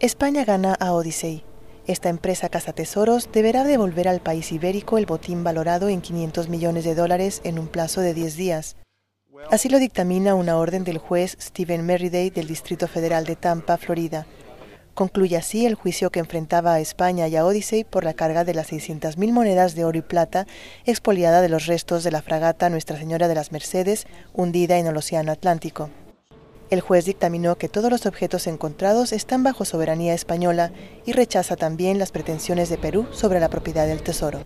España gana a Odyssey. Esta empresa tesoros deberá devolver al país ibérico el botín valorado en 500 millones de dólares en un plazo de 10 días. Así lo dictamina una orden del juez Stephen Merriday del Distrito Federal de Tampa, Florida. Concluye así el juicio que enfrentaba a España y a Odyssey por la carga de las 600.000 monedas de oro y plata expoliada de los restos de la fragata Nuestra Señora de las Mercedes, hundida en el Océano Atlántico. El juez dictaminó que todos los objetos encontrados están bajo soberanía española y rechaza también las pretensiones de Perú sobre la propiedad del tesoro.